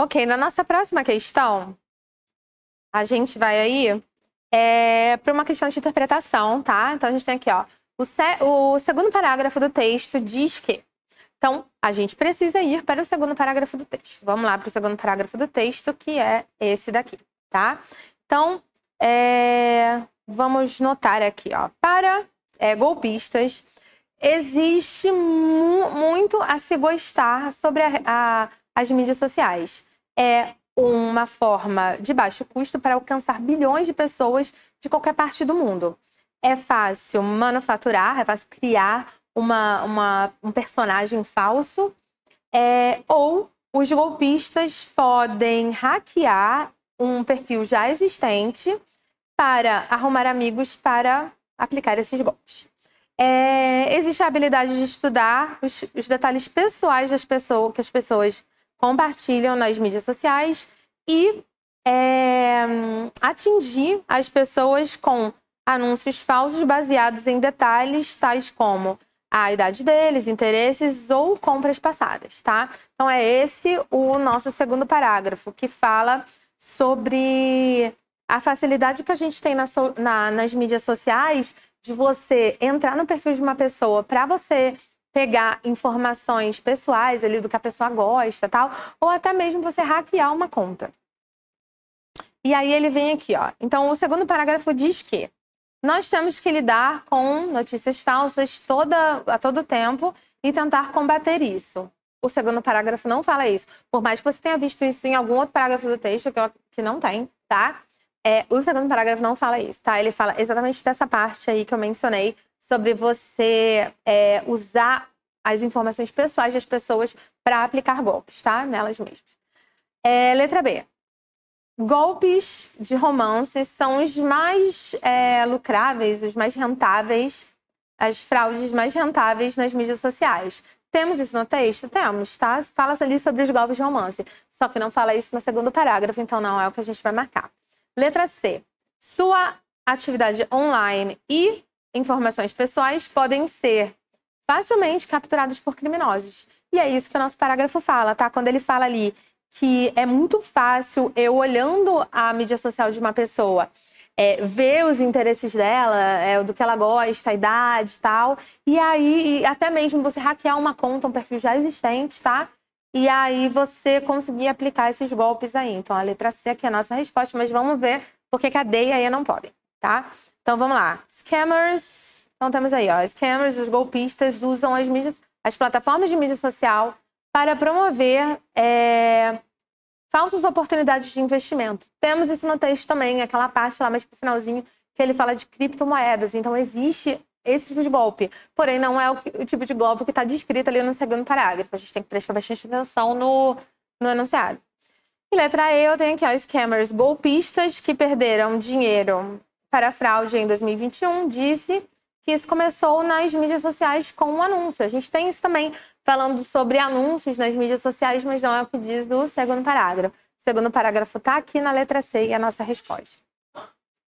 Ok, na nossa próxima questão, a gente vai aí é, para uma questão de interpretação, tá? Então a gente tem aqui, ó, o, se, o segundo parágrafo do texto diz que. Então a gente precisa ir para o segundo parágrafo do texto. Vamos lá para o segundo parágrafo do texto, que é esse daqui, tá? Então é, vamos notar aqui, ó, para é, golpistas existe mu muito a se gostar sobre a, a as mídias sociais é uma forma de baixo custo para alcançar bilhões de pessoas de qualquer parte do mundo. É fácil manufaturar, é fácil criar uma, uma um personagem falso, é, ou os golpistas podem hackear um perfil já existente para arrumar amigos para aplicar esses golpes. É, existe a habilidade de estudar os, os detalhes pessoais das pessoas que as pessoas compartilham nas mídias sociais e é, atingir as pessoas com anúncios falsos baseados em detalhes tais como a idade deles, interesses ou compras passadas, tá? Então é esse o nosso segundo parágrafo que fala sobre a facilidade que a gente tem na so, na, nas mídias sociais de você entrar no perfil de uma pessoa para você pegar informações pessoais ali do que a pessoa gosta, tal, ou até mesmo você hackear uma conta. E aí ele vem aqui, ó. Então o segundo parágrafo diz que nós temos que lidar com notícias falsas toda, a todo tempo e tentar combater isso. O segundo parágrafo não fala isso. Por mais que você tenha visto isso em algum outro parágrafo do texto, que, eu, que não tem, tá? É, o segundo parágrafo não fala isso, tá? Ele fala exatamente dessa parte aí que eu mencionei sobre você é, usar as informações pessoais das pessoas para aplicar golpes, tá? Nelas mesmas. É, letra B. Golpes de romance são os mais é, lucráveis, os mais rentáveis, as fraudes mais rentáveis nas mídias sociais. Temos isso no texto? Temos, tá? Fala ali sobre os golpes de romance. Só que não fala isso no segundo parágrafo, então não é o que a gente vai marcar. Letra C. Sua atividade online e informações pessoais podem ser facilmente capturadas por criminosos. E é isso que o nosso parágrafo fala, tá? Quando ele fala ali que é muito fácil eu olhando a mídia social de uma pessoa é, ver os interesses dela, é, do que ela gosta, a idade e tal. E aí, e até mesmo você hackear uma conta, um perfil já existente, tá? E aí você conseguir aplicar esses golpes aí. Então, a letra C aqui é a nossa resposta, mas vamos ver porque que a D e a E não podem, tá? Então vamos lá. Scammers. Então temos aí, ó. Scammers, os golpistas usam as mídias, as plataformas de mídia social para promover é, falsas oportunidades de investimento. Temos isso no texto também, aquela parte lá mais pro finalzinho que ele fala de criptomoedas. Então existe esse tipo de golpe. Porém, não é o, o tipo de golpe que está descrito ali no segundo parágrafo. A gente tem que prestar bastante atenção no, no enunciado. E letra E, eu tenho aqui, ó, scammers, golpistas que perderam dinheiro para a fraude em 2021 disse que isso começou nas mídias sociais com um anúncio. A gente tem isso também falando sobre anúncios nas mídias sociais, mas não é o que diz o segundo parágrafo. O segundo parágrafo está aqui na letra C e é a nossa resposta.